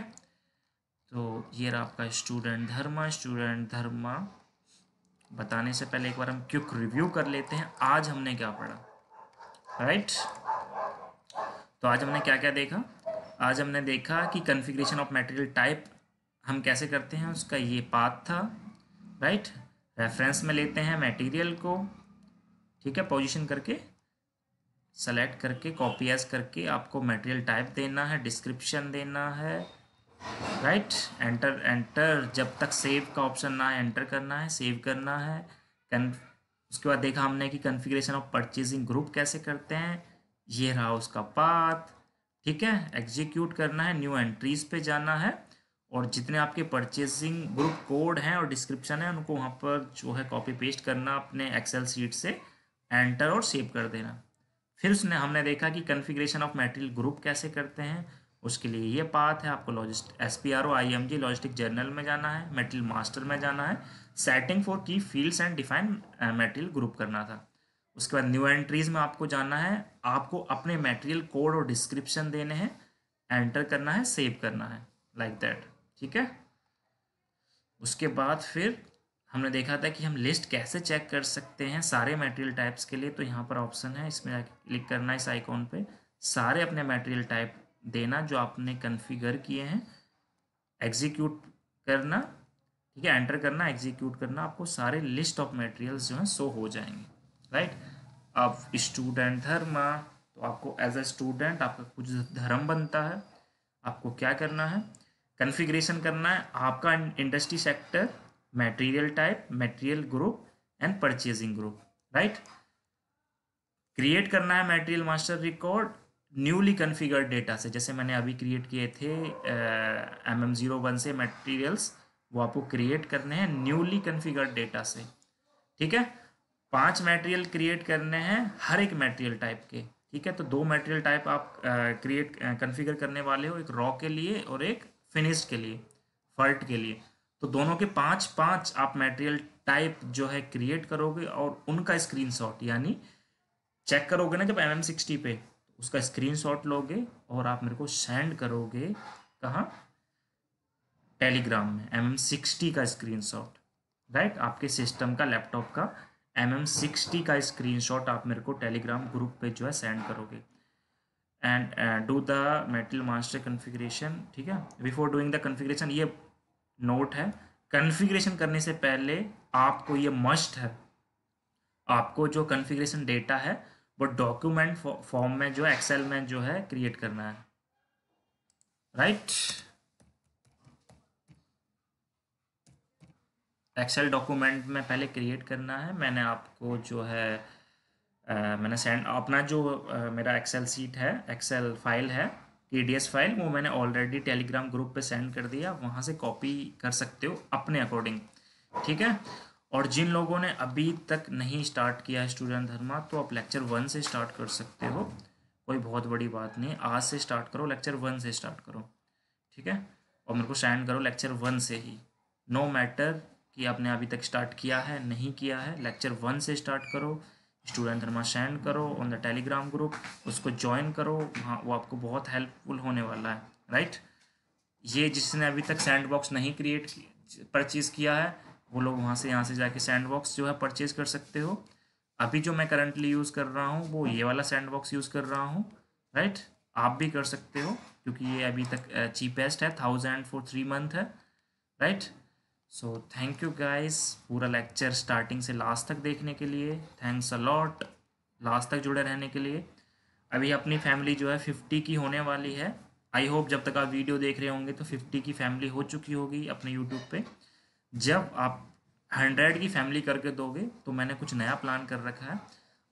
तो ये रहा आपका स्टूडेंट धर्मा स्टूडेंट धर्मा बताने से पहले एक बार हम क्विक रिव्यू कर लेते हैं आज हमने क्या पढ़ा राइट तो आज हमने क्या क्या देखा आज हमने देखा कि कन्फिग्रेशन ऑफ मटेरियल टाइप हम कैसे करते हैं उसका ये पाथ था राइट रेफरेंस में लेते हैं मटेरियल को ठीक है पोजीशन करके सेलेक्ट करके कॉपी एज करके आपको मटेरियल टाइप देना है डिस्क्रिप्शन देना है राइट एंटर एंटर जब तक सेव का ऑप्शन ना है एंटर करना है सेव करना है कन उसके बाद देखा हमने कि कन्फिग्रेशन ऑफ परचेजिंग ग्रुप कैसे करते हैं ये रहा उसका पाथ ठीक है एग्जीक्यूट करना है न्यू एंट्रीज पे जाना है और जितने आपके परचेजिंग ग्रुप कोड हैं और डिस्क्रिप्शन है उनको वहाँ पर जो है कॉपी पेस्ट करना अपने एक्सेल सीट से एंटर और सेव कर देना फिर उसने हमने देखा कि कन्फिग्रेशन ऑफ मेटेरियल ग्रुप कैसे करते हैं उसके लिए ये पाथ है आपको लॉजिस्ट S P R O I M G logistic general में जाना है मेटल मास्टर में जाना है सेटिंग फॉर की fields and define material group करना था उसके बाद न्यू एंट्रीज में आपको जाना है आपको अपने मेटेरियल कोड और डिस्क्रिप्शन देने हैं एंटर करना है सेव करना है लाइक like दैट ठीक है उसके बाद फिर हमने देखा था कि हम लिस्ट कैसे चेक कर सकते हैं सारे मेटेरियल टाइप्स के लिए तो यहाँ पर ऑप्शन है इसमें क्लिक करना है इस आइकॉन पे सारे अपने मेटेरियल टाइप देना जो आपने कन्फिगर किए हैं एग्जीक्यूट करना ठीक है एंटर करना एग्जीक्यूट करना आपको सारे लिस्ट ऑफ मटेरियल्स जो हैं शो हो जाएंगे राइट अब स्टूडेंट धर्म तो आपको एज अ स्टूडेंट आपका कुछ धर्म बनता है आपको क्या करना है कन्फिग्रेशन करना है आपका industry sector material type material group and purchasing group right create करना है material master record newly configured data से जैसे मैंने अभी क्रिएट किए थे एम एम ज़ीरो वन से मटेरियल्स वो आपको क्रिएट करने हैं न्यूली कन्फिगर्ड डेटा से ठीक है पांच मटेरियल क्रिएट करने हैं हर एक मटेरियल टाइप के ठीक है तो दो मटेरियल टाइप आप क्रिएट कन्फिगर करने वाले हो एक रॉ के लिए और एक फिनिश्ड के लिए फर्ट के लिए तो दोनों के पाँच पाँच आप मटेरियल टाइप जो है क्रिएट करोगे और उनका शॉट यानी चेक करोगे ना जब एम एम सिक्सटी पे उसका स्क्रीनशॉट लोगे और आप मेरे को सेंड करोगे कहाँ टेलीग्राम में एम एम सिक्सटी का स्क्रीनशॉट राइट आपके सिस्टम का लैपटॉप का एम एम सिक्सटी का स्क्रीनशॉट आप मेरे को टेलीग्राम ग्रुप पे जो है सेंड करोगे and do the metal master configuration ठीक है बिफोर डूइंग द कन्फिग्रेशन ये नोट है कन्फिग्रेशन करने से पहले आपको ये मस्ट है आपको जो कन्फिग्रेशन डेटा है वो डॉक्यूमेंट फॉर्म में जो एक्सेल में जो है क्रिएट करना है राइट एक्सेल डॉक्यूमेंट में पहले क्रिएट करना है मैंने आपको जो है आ, मैंने सेंड अपना जो आ, मेरा एक्सेल सीट है एक्सेल फाइल है टी फाइल वो मैंने ऑलरेडी टेलीग्राम ग्रुप पे सेंड कर दिया वहाँ से कॉपी कर सकते हो अपने अकॉर्डिंग ठीक है और जिन लोगों ने अभी तक नहीं स्टार्ट किया है स्टूडेंट धर्मा तो आप लेक्चर वन से स्टार्ट कर सकते हो कोई बहुत बड़ी बात नहीं आज से स्टार्ट करो लेक्चर वन से स्टार्ट करो ठीक है और मेरे को सेंड करो लेक्चर वन से ही नो no मैटर कि आपने अभी तक स्टार्ट किया है नहीं किया है लेक्चर वन से स्टार्ट करो स्टूडेंट धर्मा सेंड करो ऑन द टेलीग्राम ग्रुप उसको ज्वाइन करो वहाँ वो आपको बहुत हेल्पफुल होने वाला है राइट ये जिसने अभी तक सैंड बॉक्स नहीं क्रिएट परचेज किया है वो लोग वहाँ से यहाँ से जाके सैंड बॉक्स जो है परचेज कर सकते हो अभी जो मैं करंटली यूज़ कर रहा हूँ वो ये वाला सैंड बॉक्स यूज़ कर रहा हूँ राइट आप भी कर सकते हो क्योंकि ये अभी तक चीपेस्ट है थाउजेंड फॉर थ्री मंथ है right so thank you guys पूरा लेक्चर स्टार्टिंग से लास्ट तक देखने के लिए थैंक्स अलॉट लास्ट तक जुड़े रहने के लिए अभी अपनी फैमिली जो है फिफ्टी की होने वाली है आई होप जब तक आप वीडियो देख रहे होंगे तो फिफ्टी की फैमिली हो चुकी होगी अपने यूट्यूब पर जब आप हंड्रेड की फैमिली करके दोगे तो मैंने कुछ नया प्लान कर रखा है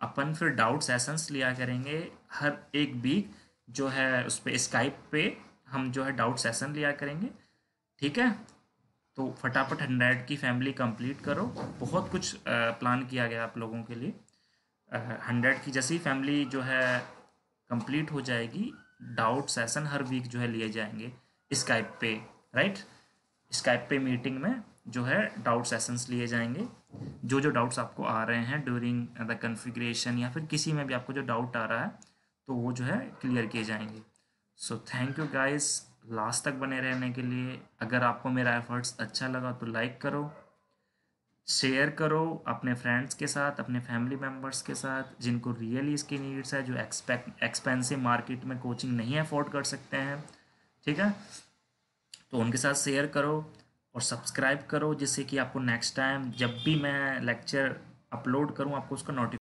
अपन फिर डाउट सेशंस लिया करेंगे हर एक वीक जो है उस पर स्काइप पे हम जो है डाउट सेशन लिया करेंगे ठीक है तो फटाफट हंड्रेड की फैमिली कंप्लीट करो बहुत कुछ प्लान किया गया आप लोगों के लिए हंड्रेड की जैसी फैमिली जो है कंप्लीट हो जाएगी डाउट सेशन हर वीक जो है लिए जाएंगे स्काइप पे राइट स्काइप पे मीटिंग में जो है डाउट सेशंस लिए जाएंगे जो जो डाउट्स आपको आ रहे हैं ड्यूरिंग द कन्फिग्रेशन या फिर किसी में भी आपको जो डाउट आ रहा है तो वो जो है क्लियर किए जाएंगे so thank you guys last तक बने रहने के लिए अगर आपको मेरा एफर्ट्स अच्छा लगा तो लाइक करो शेयर करो अपने फ्रेंड्स के साथ अपने फैमिली मेम्बर्स के साथ जिनको रियली इसकी नीड्स है जो एक्सपेक्ट एक्सपेंसिव मार्केट में कोचिंग नहीं अफोर्ड कर सकते हैं ठीक है तो उनके साथ शेयर करो और सब्सक्राइब करो जिससे कि आपको नेक्स्ट टाइम जब भी मैं लेक्चर अपलोड करूँ आपको उसका नोटिफिकेशन